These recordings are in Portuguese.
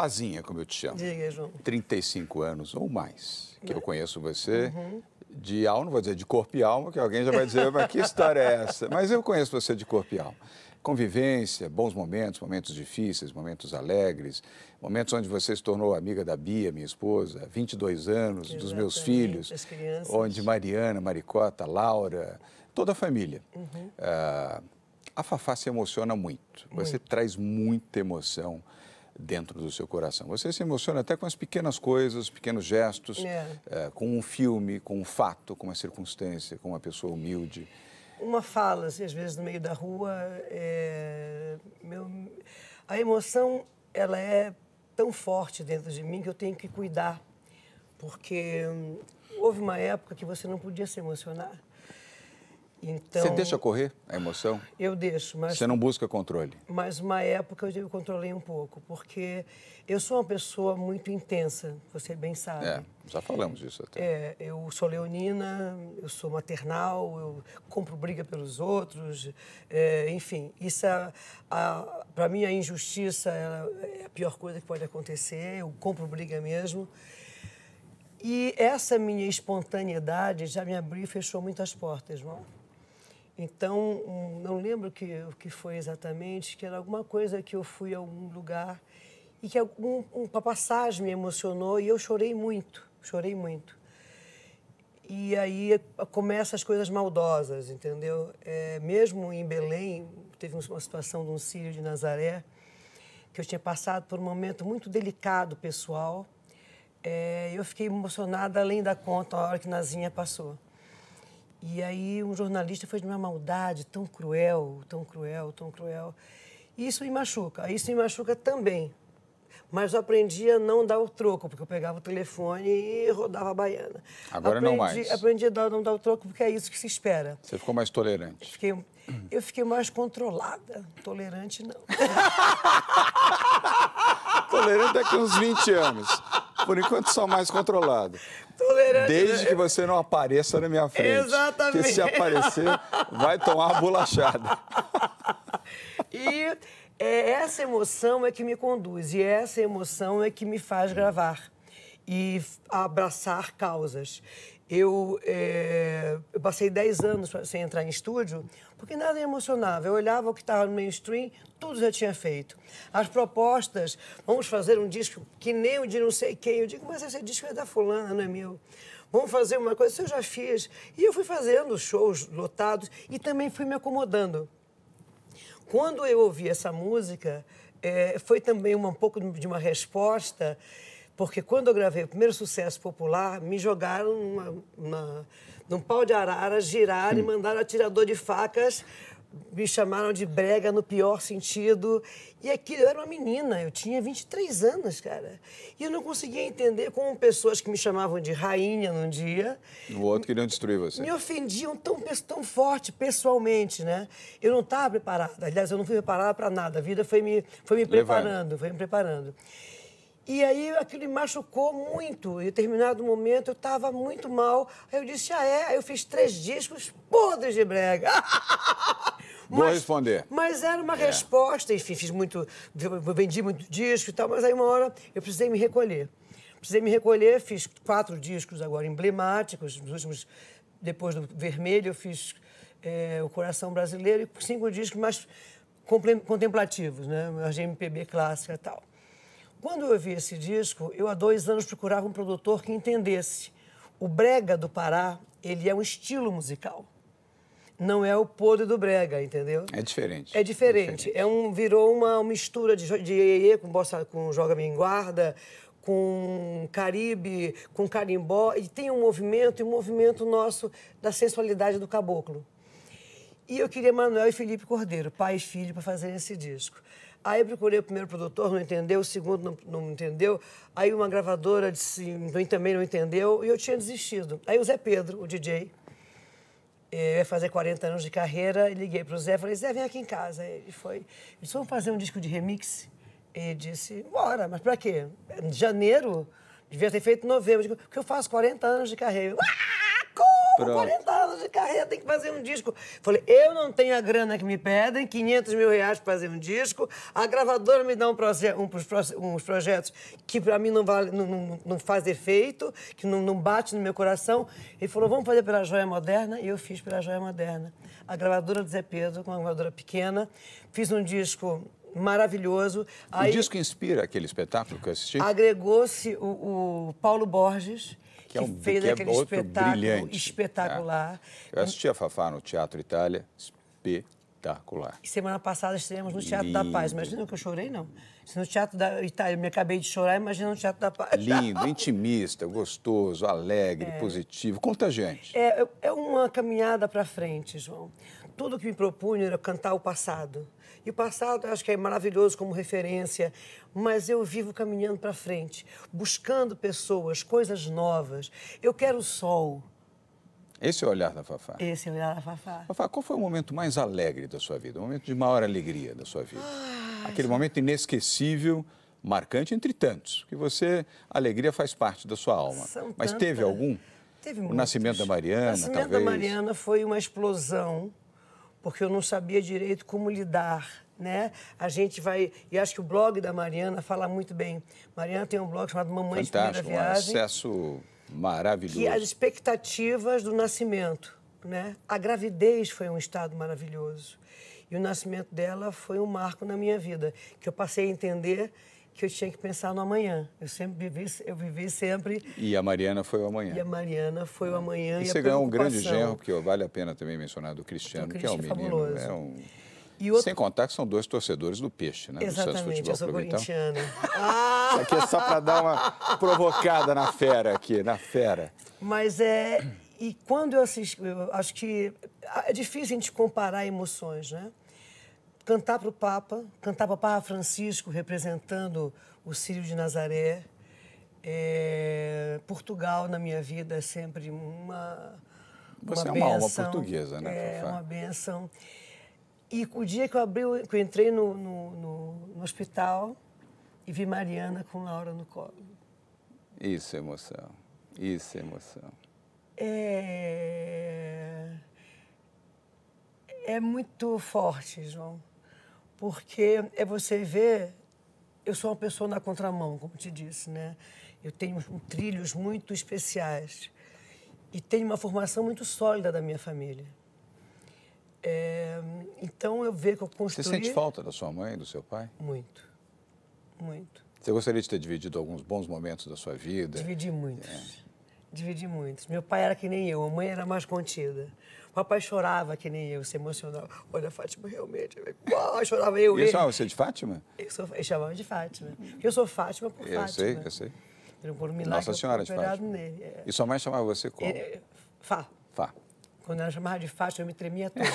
Fazinha, como eu te chamo. Diga, João. 35 anos ou mais que eu né? conheço você. Uhum. De alma, não vou dizer de corpo e alma, que alguém já vai dizer, mas que história é essa? Mas eu conheço você de corpo e alma. Convivência, bons momentos, momentos difíceis, momentos alegres, momentos onde você se tornou amiga da Bia, minha esposa, 22 anos, Exatamente. dos meus filhos, onde Mariana, Maricota, Laura, toda a família. Uhum. Uh, a Fafá se emociona muito. muito. Você traz muita emoção dentro do seu coração. Você se emociona até com as pequenas coisas, pequenos gestos, é. É, com um filme, com um fato, com uma circunstância, com uma pessoa humilde. Uma fala, assim, às vezes no meio da rua, é... Meu... a emoção ela é tão forte dentro de mim que eu tenho que cuidar, porque hum, houve uma época que você não podia se emocionar. Então, Você deixa correr a emoção? Eu deixo, mas... Você não busca controle? Mas uma época eu controlei um pouco, porque eu sou uma pessoa muito intensa, você bem sabe. É, já falamos isso até. É, eu sou leonina, eu sou maternal, eu compro briga pelos outros, é, enfim. Isso, é, para mim, a injustiça é a pior coisa que pode acontecer, eu compro briga mesmo. E essa minha espontaneidade já me abriu e fechou muitas portas, não? Então, um, não lembro que que foi exatamente, que era alguma coisa que eu fui a algum lugar e que algum, uma passagem me emocionou e eu chorei muito, chorei muito. E aí começam as coisas maldosas, entendeu? É, mesmo em Belém, teve uma situação de um sírio de Nazaré, que eu tinha passado por um momento muito delicado pessoal. É, eu fiquei emocionada além da conta a hora que Nazinha passou. E aí um jornalista foi de uma maldade tão cruel, tão cruel, tão cruel. Isso me machuca, isso me machuca também. Mas eu aprendi a não dar o troco, porque eu pegava o telefone e rodava a baiana. Agora aprendi, não mais. Aprendi a não dar o troco, porque é isso que se espera. Você ficou mais tolerante. Eu fiquei, eu fiquei mais controlada. Tolerante, não. tolerante daqui é uns 20 anos. Por enquanto, só mais controlado. Desde que você não apareça na minha frente. Exatamente. Porque se aparecer, vai tomar bolachada. E é, essa emoção é que me conduz, e essa emoção é que me faz gravar e abraçar causas. Eu, é, eu, passei 10 anos sem entrar em estúdio, porque nada me é emocionava. Eu olhava o que estava no mainstream, tudo já tinha feito. As propostas, vamos fazer um disco que nem o de não sei quem. Eu digo, mas esse disco é da fulana, não é meu. Vamos fazer uma coisa, isso eu já fiz. E eu fui fazendo shows lotados e também fui me acomodando. Quando eu ouvi essa música, é, foi também uma, um pouco de uma resposta porque quando eu gravei o primeiro sucesso popular, me jogaram num pau de arara, giraram e mandaram atirador de facas me chamaram de brega no pior sentido. E aqui eu era uma menina, eu tinha 23 anos, cara. E eu não conseguia entender como pessoas que me chamavam de rainha num dia. No outro queriam destruir você. Me ofendiam tão, tão forte pessoalmente, né? Eu não estava preparada. Aliás, eu não fui preparada para nada. A vida foi me, foi me preparando, foi me preparando. E aí aquilo me machucou muito. Em determinado momento eu estava muito mal. Aí eu disse: ah, é? Aí eu fiz três discos podres de brega. Vou mas, responder. Mas era uma é. resposta, enfim, fiz muito. Vendi muito disco e tal, mas aí uma hora eu precisei me recolher. Precisei me recolher, fiz quatro discos agora emblemáticos, nos últimos. Depois do Vermelho, eu fiz é, O Coração Brasileiro e cinco discos mais contemplativos, né? A GMPB clássica e tal. Quando eu ouvi esse disco, eu há dois anos procurava um produtor que entendesse. O brega do Pará, ele é um estilo musical. Não é o podre do brega, entendeu? É diferente. É diferente. É diferente. É um, virou uma mistura de, de iê, -iê com, bossa, com Joga Minha Guarda, com Caribe, com Carimbó. E tem um movimento, e um movimento nosso da sensualidade do caboclo. E eu queria Manuel e Felipe Cordeiro, pai e filho, para fazer esse disco. Aí procurei o primeiro produtor, não entendeu, o segundo não, não entendeu. Aí uma gravadora disse, também não entendeu, e eu tinha desistido. Aí o Zé Pedro, o DJ, eh, eu ia fazer 40 anos de carreira, e liguei para o Zé, falei, Zé, vem aqui em casa. Ele foi, disse, vamos fazer um disco de remix? Ele disse, bora, mas para quê? Em janeiro, devia ter feito em novembro. Eu digo, porque eu faço 40 anos de carreira. ah! Pronto. 40 anos de carreira, tem que fazer um disco. Falei, eu não tenho a grana que me pedem, 500 mil reais para fazer um disco, a gravadora me dá um proje um, uns projetos que para mim não, vale, não, não, não, faz efeito, que não, não bate no meu coração. Ele falou, vamos fazer pela Joia Moderna, e eu fiz pela Joia Moderna. A gravadora do Zé Pedro, uma gravadora pequena, fiz um disco maravilhoso. O Aí, disco inspira aquele espetáculo que eu assisti? Agregou-se o, o Paulo Borges, que, é um, fez que é aquele é espetáculo brilhante, espetacular. Né? Eu assisti a Fafá no Teatro Itália, espetacular. E semana passada estivemos no Teatro Lindo. da Paz. Imagina que eu chorei, não. Se no Teatro da Itália eu me acabei de chorar, imagina no Teatro da Paz. Lindo, intimista, gostoso, alegre, é. positivo, Conta é, é, é uma caminhada para frente, João tudo que me propunha era cantar o passado. E o passado eu acho que é maravilhoso como referência, mas eu vivo caminhando para frente, buscando pessoas, coisas novas. Eu quero o sol. Esse é o olhar da Fafá. Esse é o olhar da Fafá. Fafá, qual foi o momento mais alegre da sua vida? O momento de maior alegria da sua vida? Ai, ah, Aquele momento inesquecível, marcante entre tantos, que você, a alegria faz parte da sua alma. São mas teve algum? Teve o muitos. Nascimento da Mariana, o Nascimento talvez. da Mariana foi uma explosão porque eu não sabia direito como lidar, né? A gente vai e acho que o blog da Mariana fala muito bem. Mariana tem um blog chamado Mamãe Fantástico, de Primeira Viagem. Um acesso maravilhoso. Que as expectativas do nascimento, né? A gravidez foi um estado maravilhoso e o nascimento dela foi um marco na minha vida que eu passei a entender que eu tinha que pensar no amanhã. Eu sempre vivi, eu vivi sempre. E a Mariana foi o amanhã. E a Mariana foi o amanhã. E, e você ganhou um grande genro, que vale a pena também mencionar, do Cristiano, que é um é menino. É um... Outro... Sem contar que são dois torcedores do peixe, né? Exatamente, eu sou então. corintiana. Ah! Isso aqui é só para dar uma provocada na fera aqui, na fera. Mas é... E quando eu assisti... Eu acho que é difícil a gente comparar emoções, né? cantar para o Papa, cantar para o Papa Francisco, representando o Círio de Nazaré. É, Portugal, na minha vida, é sempre uma. Você uma é uma benção, alma portuguesa, né? É, Fafá? uma benção. E o dia que eu, abri, que eu entrei no, no, no, no hospital e vi Mariana com Laura no colo. Isso é emoção. Isso é emoção. É... é muito forte, João porque é você ver. Eu sou uma pessoa na contramão, como te disse, né? Eu tenho trilhos muito especiais e tenho uma formação muito sólida da minha família. É, então eu vejo que eu construí. Você sente falta da sua mãe, do seu pai? Muito, muito. Você gostaria de ter dividido alguns bons momentos da sua vida? Dividi muitos. É. Dividi muitos. Meu pai era que nem eu, a mãe era mais contida. Papai chorava que nem eu, se emocionava. Olha, Fátima, realmente. É Uau, chorava eu. E ele. chamava você é de Fátima? Eu sou, chamava de Fátima. Eu sou Fátima por eu Fátima. Eu sei, eu sei. por um milagre, Nossa Senhora de Fátima. Nele. É. E sua mãe chamava você como? É, Fá. Fá. Quando ela chamava de Fátima, eu me tremia toda.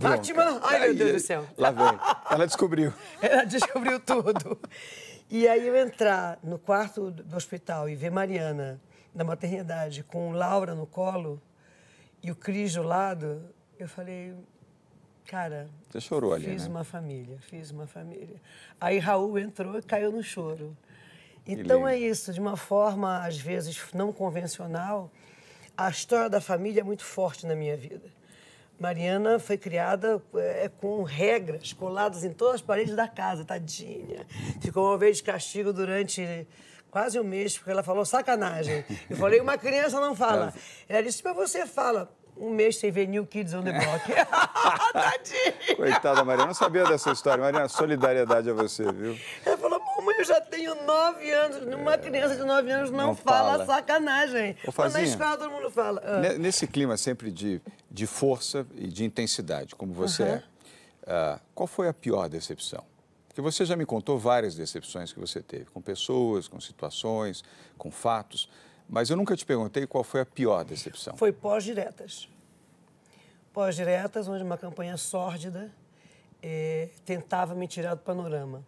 Fátima! Ai, meu Deus do céu. Lá vem. Ela descobriu. Ela descobriu tudo. E aí eu entrar no quarto do hospital e ver Mariana na maternidade com Laura no colo, e o Cris do lado, eu falei, cara, Você chorou ali, fiz né? uma família, fiz uma família. Aí Raul entrou e caiu no choro. Então é isso, de uma forma, às vezes, não convencional, a história da família é muito forte na minha vida. Mariana foi criada é, com regras coladas em todas as paredes da casa, tadinha. Ficou uma vez de castigo durante quase um mês, porque ela falou sacanagem. Eu falei, uma criança não fala. Ela disse, mas você fala um mês sem ver New Kids on the Block. Tadinha! Coitada, Maria, não sabia dessa história. Maria solidariedade a você, viu? Ela falou, mamãe, eu já tenho nove anos. Uma é. criança de nove anos não, não fala. fala. sacanagem. Ô, Fazinha, Mas na escola todo mundo fala. Ah. Nesse clima sempre de, de força e de intensidade, como você é, ah, qual foi a pior decepção? Porque você já me contou várias decepções que você teve com pessoas, com situações, com fatos, mas eu nunca te perguntei qual foi a pior decepção. Foi pós-diretas. Pós-diretas, onde uma campanha sórdida eh, tentava me tirar do panorama.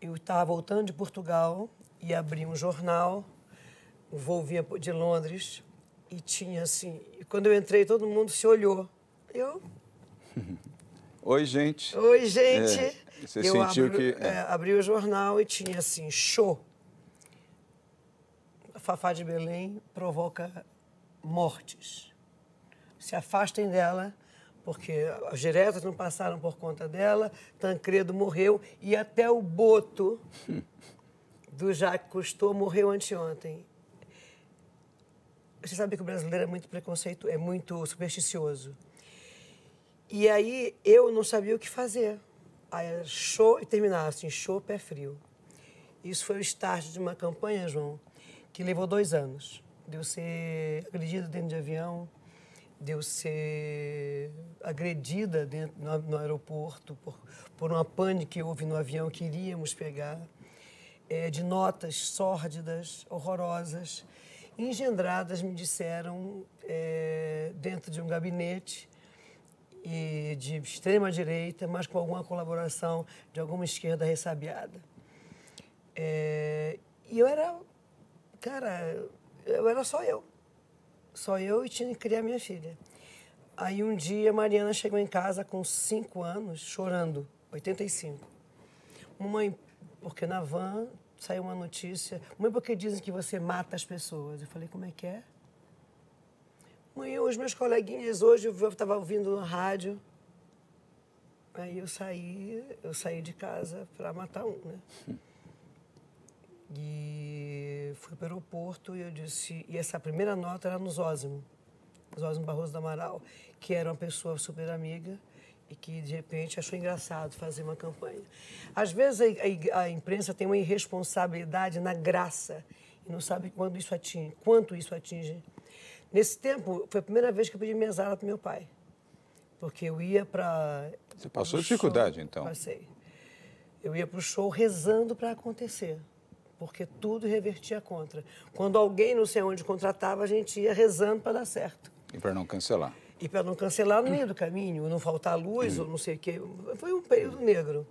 Eu estava voltando de Portugal e abri um jornal, o voo vinha de Londres e tinha assim. E quando eu entrei, todo mundo se olhou. Eu. Oi, gente. Oi, gente. É. Você eu sentiu abri, que. É, é, abri o jornal e tinha assim: show. Fafá de Belém provoca mortes. Se afastem dela, porque as diretas não passaram por conta dela, Tancredo morreu e até o Boto do Jacques Cousteau morreu anteontem. Você sabe que o brasileiro é muito preconceito, é muito supersticioso. E aí eu não sabia o que fazer. Aí show e terminava assim, show, pé frio. Isso foi o start de uma campanha, João, que levou dois anos. Deu ser agredida dentro de avião, deu ser agredida dentro, no, no aeroporto por, por uma pane que houve no avião que iríamos pegar, é, de notas sórdidas, horrorosas, engendradas, me disseram, é, dentro de um gabinete, e de extrema direita, mas com alguma colaboração de alguma esquerda ressabiada. É, e eu era, cara, eu era só eu. Só eu e tinha que criar minha filha. Aí um dia Mariana chegou em casa com 5 anos, chorando, 85. mãe porque na van saiu uma notícia, mãe, porque dizem que você mata as pessoas. Eu falei, como é que é? Mãe, os meus coleguinhas hoje, eu estava ouvindo no rádio. Aí eu saí, eu saí de casa para matar um, né? E fui para o aeroporto e eu disse... E essa primeira nota era no Zózimo, Zózimo Barroso do Amaral, que era uma pessoa super amiga e que de repente achou engraçado fazer uma campanha. Às vezes a, a, a, imprensa tem uma irresponsabilidade na graça e não sabe quando isso atinge, quanto isso atinge Nesse tempo, foi a primeira vez que eu pedi mesada para meu pai. Porque eu ia para. Você passou dificuldade, então? Passei. Eu ia para o show rezando para acontecer. Porque tudo revertia contra. Quando alguém não sei onde contratava, a gente ia rezando para dar certo. E para não cancelar. E para não cancelar no meio do caminho, não faltar luz hum. ou não sei o quê. Foi um período negro.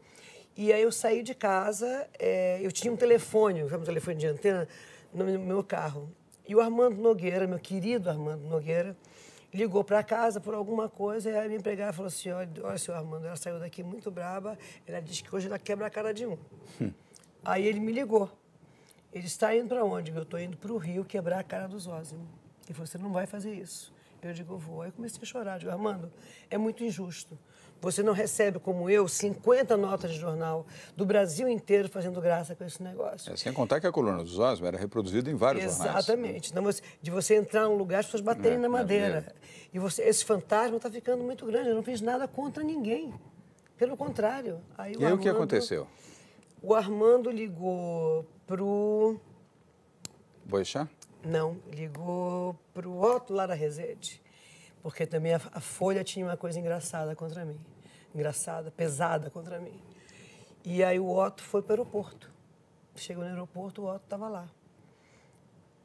E aí eu saí de casa, é, eu tinha um telefone, um telefone de antena, no meu carro. E o Armando Nogueira, meu querido Armando Nogueira, ligou para casa por alguma coisa e aí me empregada falou assim: olha, olha, seu Armando, ela saiu daqui muito braba, ela disse que hoje ela quebra a cara de um. Hum. Aí ele me ligou. Ele está indo para onde? Eu estou indo para o Rio quebrar a cara dos Osmo. Ele falou: você não vai fazer isso. Eu digo, vou. Aí comecei a chorar. Digo, Armando, é muito injusto. Você não recebe, como eu, 50 notas de jornal do Brasil inteiro fazendo graça com esse negócio. É, sem contar que a coluna dos Osmo era reproduzida em vários Exatamente. jornais. Exatamente. Então, de você entrar num lugar, as pessoas baterem é, na madeira. E você, esse fantasma está ficando muito grande. Eu não fiz nada contra ninguém. Pelo contrário. Aí, e o aí o que aconteceu? O Armando ligou pro... Boixá? Não, ligou para o Otto Lara Rezende, porque também a, a, Folha tinha uma coisa engraçada contra mim. Engraçada, pesada contra mim. E aí o Otto foi para o aeroporto. Chegou no aeroporto, o Otto estava lá.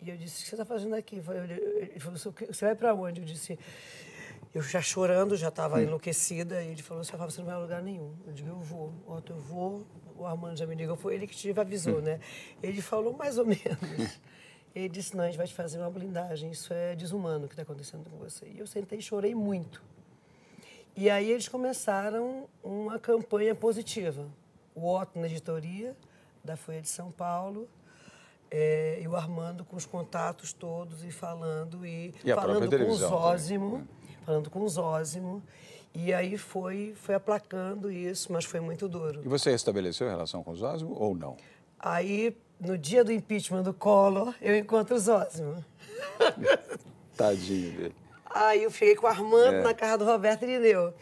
E eu disse, o que você está fazendo aqui? Ele falou, você vai para onde? Eu disse, eu já chorando, já estava hum. enlouquecida, e ele falou você não vai a lugar nenhum. Eu digo, eu vou, Otto, eu vou. O Armando já me ligou, foi ele que te avisou, hum. né? Ele falou mais ou menos. Ele disse: Não, a gente vai te fazer uma blindagem, isso é desumano o que está acontecendo com você. E eu sentei e chorei muito. E aí eles começaram uma campanha positiva. O Otto na editoria, da Folha de São Paulo, é, e o Armando com os contatos todos e falando, e, e falando com o Zózimo, né? falando com o Zózimo. E aí foi, foi aplacando isso, mas foi muito duro. E você estabeleceu relação com o Zózimo ou não? Aí no dia do impeachment do Collor, eu encontro o Zózimo. Tadinho dele. Aí eu fiquei com o Armando é. na casa do Roberto Irineu.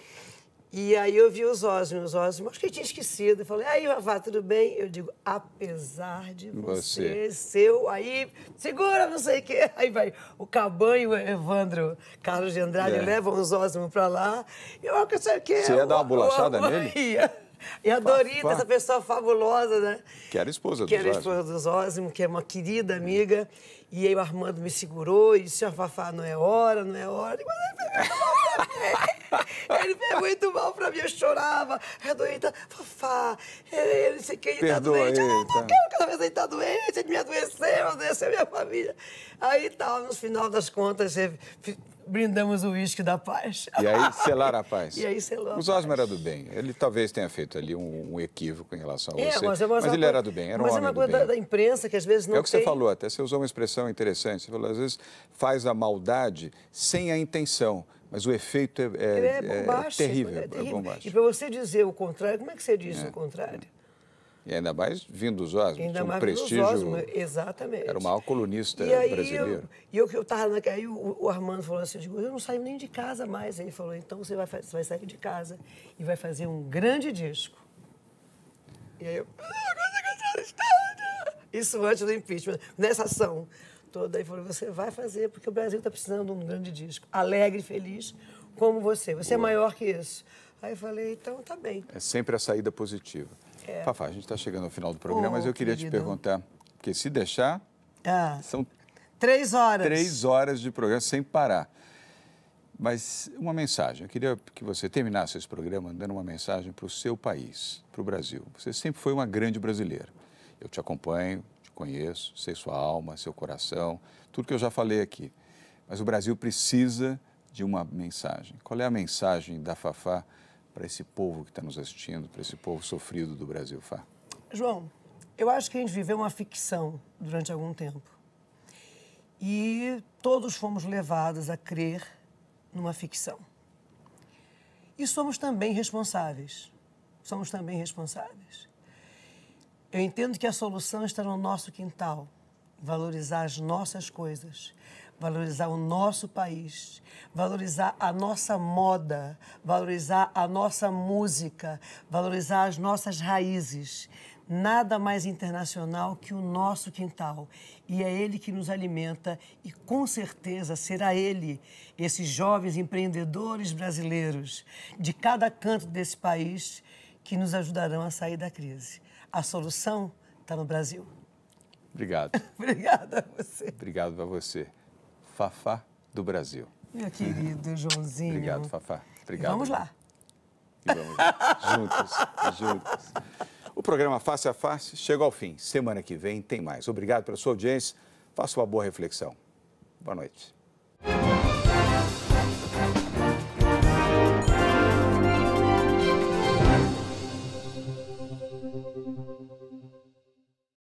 E aí eu vi os Osmo, os Osmo, acho que eu tinha esquecido. Eu falei, aí, Vavá, tudo bem? Eu digo, apesar de você, você. seu, aí, segura, não sei o quê. Aí vai o Caban e o Evandro Carlos de Andrade é. levam os Zózimo pra lá. E eu, não ah, sei o quê. Você ia dar uma bolachada nele? Ia. E a Dorita, essa pessoa fabulosa, né? Que era esposa do Zózimo. Que era esposa do Zózimo, que é uma querida amiga. Hum. E aí o Armando me segurou e disse, Fafá, não é hora, não é hora. Ele fez muito mal pra mim, eu chorava. era é doente, Fafá, ele é, é, não sei quem, ele tá doente. Ah, eu não quero cada vez ele tá doente, ele me adoeceu, adoeceu minha família. Aí tal, no final das contas, eh, brindamos o uísque da paz. E aí selar a paz. E aí selou Mas Osmo era do bem. Ele talvez tenha feito ali um, um equívoco em relação a você. É, mas, mas, mas ele era do bem, era um mas homem Mas é uma coisa da, da, imprensa que às vezes não É o que tem... você falou até, você usou uma expressão expressão interessante. Você falou, às vezes faz a maldade sem a intenção, mas o efeito é, é, é, é bombástico, é terrível. terrível. É e para você dizer o contrário, como é que você diz o contrário? E ainda mais vindo dos Osmos, ainda tinha um prestígio. Osmos, exatamente. Era o maior colunista e aí, brasileiro. e eu que eu estava naquela. Aí o, o, Armando falou assim: eu, eu não saio nem de casa mais. Aí ele falou: então você vai, você vai sair de casa e vai fazer um grande disco. E aí eu. Ah, Isso antes do impeachment, nessa ação toda e falou: você vai fazer, porque o Brasil está precisando de um grande disco, alegre, e feliz, como você. Você é Boa. é maior que isso. Aí eu falei: então tá bem. É sempre a saída positiva. É. Fafá, a gente está chegando ao final do programa, oh, mas eu queria querido. te perguntar, porque se deixar, ah, são três horas. Três horas de programa sem parar. Mas uma mensagem, eu queria que você terminasse esse programa dando uma mensagem para o seu país, para o Brasil. Você sempre foi uma grande brasileira. Eu te acompanho, conheço, sei sua alma, seu coração, tudo que eu já falei aqui. Mas o Brasil precisa de uma mensagem. Qual é a mensagem da Fafá para esse povo que está nos assistindo, para esse povo sofrido do Brasil, Fá? João, eu acho que a gente viveu uma ficção durante algum tempo. E todos fomos levados a crer numa ficção. E somos também responsáveis. Somos também responsáveis. Eu entendo que a solução está no nosso quintal, valorizar as nossas coisas, valorizar o nosso país, valorizar a nossa moda, valorizar a nossa música, valorizar as nossas raízes. Nada mais internacional que o nosso quintal. E é ele que nos alimenta, e com certeza será ele, esses jovens empreendedores brasileiros de cada canto desse país, que nos ajudarão a sair da crise. A solução está no Brasil. Obrigado. Obrigada a você. Obrigado a você. Fafá do Brasil. Meu querido Joãozinho. Obrigado, Fafá. Obrigado. E vamos lá. E vamos lá. juntos, juntos. O programa Face a Face chega ao fim. Semana que vem tem mais. Obrigado pela sua audiência. Faça uma boa reflexão. Boa noite.